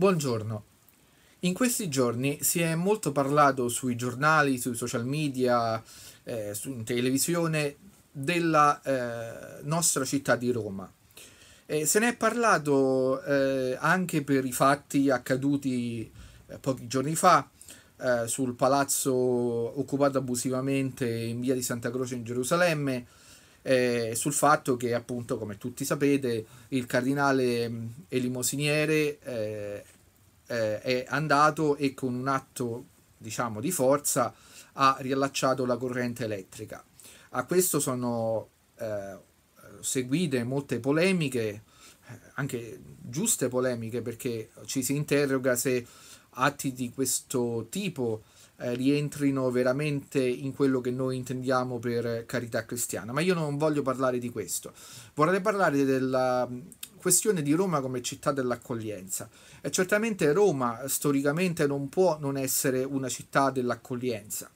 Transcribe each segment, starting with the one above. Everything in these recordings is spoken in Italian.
Buongiorno. In questi giorni si è molto parlato sui giornali, sui social media, eh, su, in televisione della eh, nostra città di Roma. Eh, se ne è parlato eh, anche per i fatti accaduti eh, pochi giorni fa eh, sul palazzo occupato abusivamente in via di Santa Croce in Gerusalemme, eh, sul fatto che appunto come tutti sapete il cardinale mm, elemosiniere eh, eh, è andato e con un atto diciamo di forza ha riallacciato la corrente elettrica. A questo sono eh, seguite molte polemiche, anche giuste polemiche perché ci si interroga se atti di questo tipo eh, rientrino veramente in quello che noi intendiamo per carità cristiana, ma io non voglio parlare di questo. Vorrei parlare della mm, questione di Roma come città dell'accoglienza. E certamente Roma storicamente non può non essere una città dell'accoglienza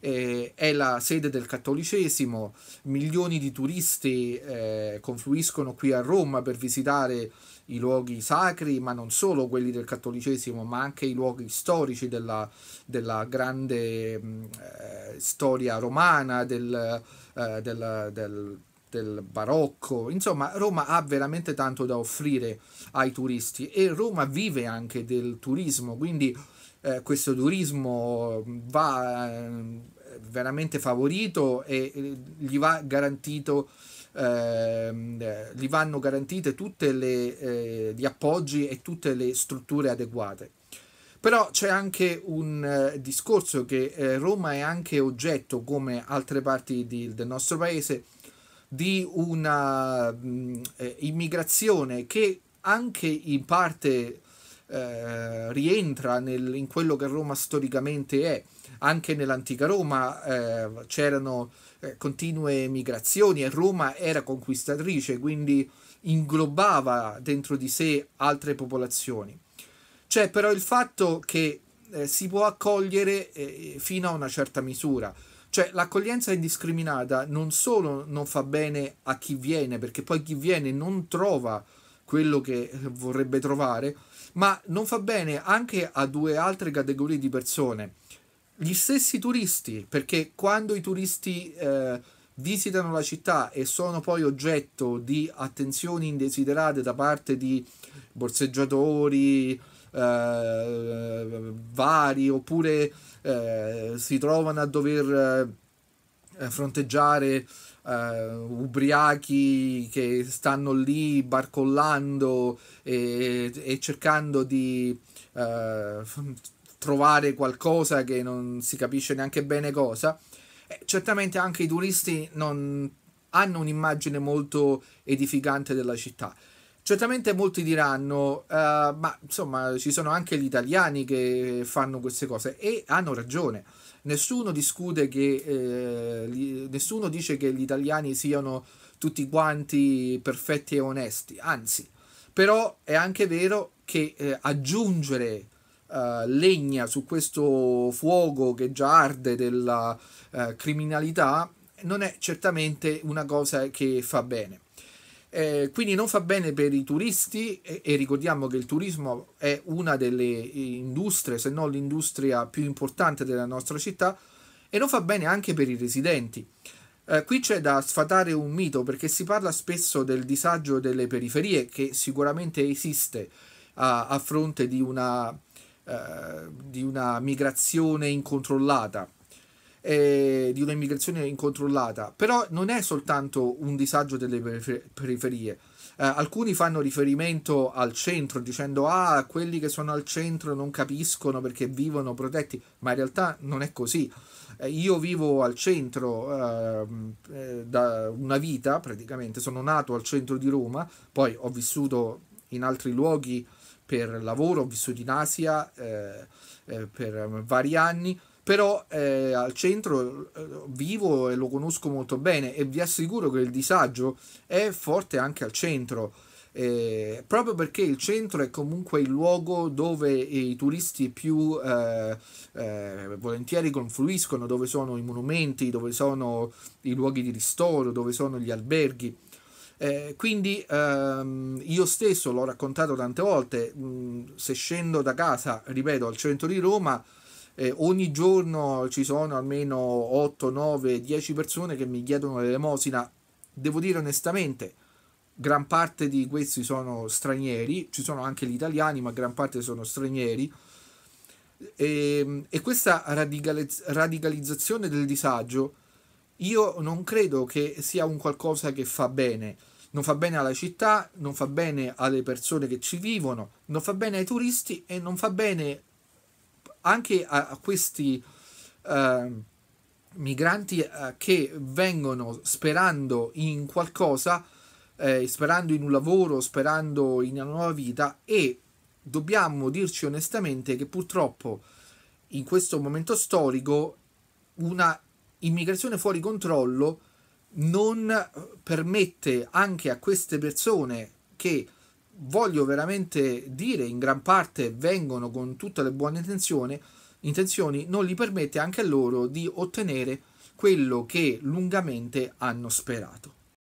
eh, è la sede del cattolicesimo, milioni di turisti eh, confluiscono qui a Roma per visitare i luoghi sacri, ma non solo quelli del cattolicesimo, ma anche i luoghi storici della, della grande mm, eh, storia romana, del, eh, del, del del barocco, insomma Roma ha veramente tanto da offrire ai turisti e Roma vive anche del turismo, quindi eh, questo turismo va eh, veramente favorito e, gli, va garantito, ehm, gli vanno garantite tutti eh, gli appoggi e tutte le strutture adeguate. Però c'è anche un eh, discorso che eh, Roma è anche oggetto, come altre parti di, del nostro paese, di una mm, immigrazione che anche in parte eh, rientra nel, in quello che Roma storicamente è. Anche nell'antica Roma eh, c'erano eh, continue migrazioni e Roma era conquistatrice, quindi inglobava dentro di sé altre popolazioni. C'è però il fatto che eh, si può accogliere eh, fino a una certa misura. Cioè l'accoglienza indiscriminata non solo non fa bene a chi viene, perché poi chi viene non trova eh, quello che vorrebbe trovare, ma non fa bene anche a due altre categorie di persone. Gli stessi turisti, perché quando i turisti eh, visitano la città e sono poi oggetto di attenzioni indesiderate da parte di borseggiatori, eh, vari oppure eh, si trovano a dover eh, fronteggiare Uh, ubriachi che stanno lì barcollando e, e cercando di uh, trovare qualcosa che non si capisce neanche bene cosa. E certamente anche i turisti non hanno un'immagine molto edificante della città. Certamente molti diranno, uh, ma insomma ci sono anche gli italiani che fanno queste cose e hanno ragione. Nessuno discute che, eh, li, nessuno dice che gli italiani siano tutti quanti perfetti e onesti, anzi, però è anche vero che eh, aggiungere uh, legna su questo fuoco che già arde della uh, criminalità non è certamente una cosa che fa bene. Eh, quindi non fa bene per i turisti e, e, ricordiamo che il turismo è una delle eh, industrie, se non l'industria più importante della nostra città, e non fa bene anche per i residenti. Eh, qui c'è da sfatare un mito perché si parla spesso del disagio delle periferie che sicuramente esiste a, a fronte di una, eh, di una migrazione incontrollata eh, di un'immigrazione incontrollata, però non è soltanto un disagio delle periferie. Eh, alcuni fanno riferimento al centro dicendo ah, quelli che sono al centro non capiscono perché vivono protetti, ma in realtà non è così. Eh, io vivo al centro ehm, eh, da una vita praticamente, sono nato al centro di Roma, poi ho vissuto in altri luoghi per lavoro, ho vissuto in Asia eh, eh, per vari anni, però eh, al centro eh, vivo e lo conosco molto bene e vi assicuro che il disagio è forte anche al centro. Eh, proprio perché il centro è comunque il luogo dove i turisti più eh, eh, volentieri confluiscono, dove sono i monumenti, dove sono i luoghi di ristoro, dove sono gli alberghi. Eh, quindi ehm, io stesso l'ho raccontato tante volte, mh, mm, se scendo da casa, ripeto, al centro di Roma, eh, ogni giorno ci sono almeno 8, 9, 10 persone che mi chiedono l'elemosina. Devo dire onestamente, gran parte di questi sono stranieri, ci sono anche gli italiani, ma gran parte sono stranieri. E, ehm, e questa radicaliz- radicalizzazione del disagio io non credo che sia un qualcosa che fa bene. Non fa bene alla città, non fa bene alle persone che ci vivono, non fa bene ai turisti e non fa bene anche a questi uh, migranti uh, che vengono sperando in qualcosa, eh, sperando in un lavoro, sperando in una nuova vita e dobbiamo dirci onestamente che purtroppo in questo momento storico una immigrazione fuori controllo non permette anche a queste persone che voglio veramente dire in gran parte vengono con tutte le buone intenzioni, intenzioni non gli permette anche a loro di ottenere quello che lungamente hanno sperato.